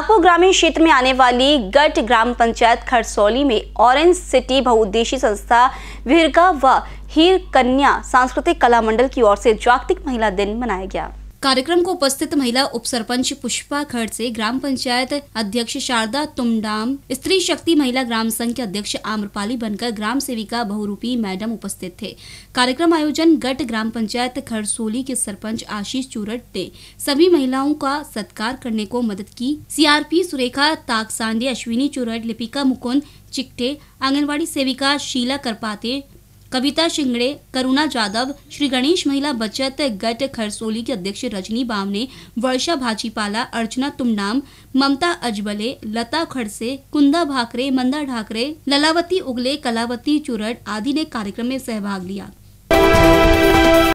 नागपुर ग्रामीण क्षेत्र में आने वाली गट ग्राम पंचायत खरसौली में ऑरेंज सिटी बहुउद्देशीय संस्था विरगा व हीर कन्या सांस्कृतिक कला मंडल की ओर से जागतिक महिला दिन मनाया गया कार्यक्रम को उपस्थित महिला उप सरपंच पुष्पा खड़ से ग्राम पंचायत अध्यक्ष शारदा तुमडाम स्त्री शक्ति महिला ग्राम संघ के अध्यक्ष आम्रपाली बनकर ग्राम सेविका बहुरूपी मैडम उपस्थित थे कार्यक्रम आयोजन गट ग्राम पंचायत खरसोली के सरपंच आशीष चूरट ने सभी महिलाओं का सत्कार करने को मदद की सीआरपी सुरेखा ताकसांडे अश्विनी चूरट लिपिका मुकुंद चिकटे आंगनबाड़ी सेविका शीला करपाते कविता शिंगड़े करुणा जाधव श्री गणेश महिला बचत गट खरसोली के अध्यक्ष रजनी बाम ने वर्षा भाजीपाला अर्चना तुमनाम ममता अजबले लता खड़से कुंदा भाकरे मंदा ढाकरे ललावती उगले कलावती चुरड आदि ने कार्यक्रम में सहभाग लिया